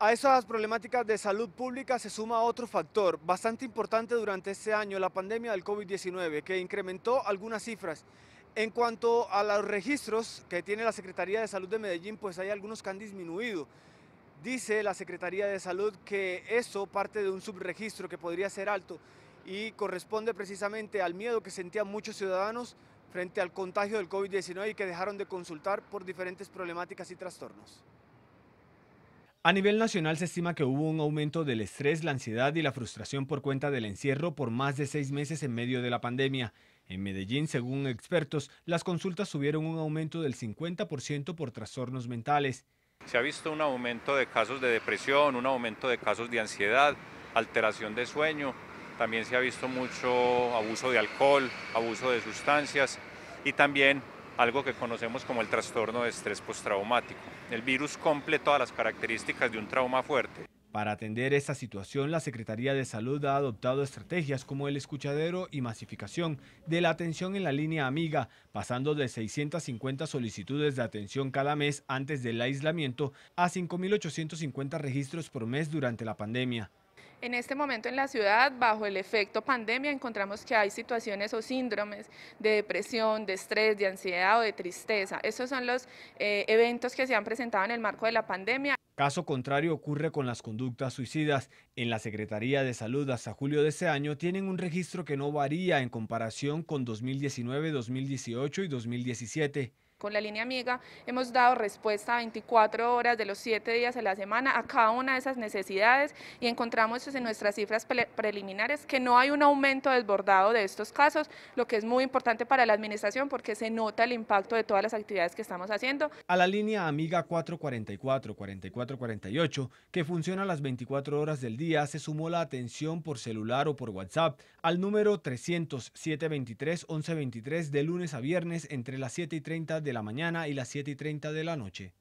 A esas problemáticas de salud pública se suma otro factor bastante importante durante este año, la pandemia del COVID-19, que incrementó algunas cifras. En cuanto a los registros que tiene la Secretaría de Salud de Medellín, pues hay algunos que han disminuido. Dice la Secretaría de Salud que eso parte de un subregistro que podría ser alto y corresponde precisamente al miedo que sentían muchos ciudadanos frente al contagio del COVID-19 y que dejaron de consultar por diferentes problemáticas y trastornos. A nivel nacional se estima que hubo un aumento del estrés, la ansiedad y la frustración por cuenta del encierro por más de seis meses en medio de la pandemia. En Medellín, según expertos, las consultas subieron un aumento del 50% por trastornos mentales. Se ha visto un aumento de casos de depresión, un aumento de casos de ansiedad, alteración de sueño, también se ha visto mucho abuso de alcohol, abuso de sustancias y también algo que conocemos como el trastorno de estrés postraumático. El virus cumple todas las características de un trauma fuerte. Para atender esta situación, la Secretaría de Salud ha adoptado estrategias como el escuchadero y masificación de la atención en la línea amiga, pasando de 650 solicitudes de atención cada mes antes del aislamiento a 5.850 registros por mes durante la pandemia. En este momento en la ciudad, bajo el efecto pandemia, encontramos que hay situaciones o síndromes de depresión, de estrés, de ansiedad o de tristeza. Estos son los eh, eventos que se han presentado en el marco de la pandemia. Caso contrario ocurre con las conductas suicidas. En la Secretaría de Salud hasta julio de este año tienen un registro que no varía en comparación con 2019, 2018 y 2017. Con la línea amiga hemos dado respuesta 24 horas de los 7 días de la semana a cada una de esas necesidades y encontramos en nuestras cifras preliminares que no hay un aumento desbordado de estos casos, lo que es muy importante para la administración porque se nota el impacto de todas las actividades que estamos haciendo. A la línea amiga 444-4448, que funciona las 24 horas del día, se sumó la atención por celular o por WhatsApp al número 300 723 1123 de lunes a viernes entre las 7 y 30 de de la mañana y las 7 y 30 de la noche.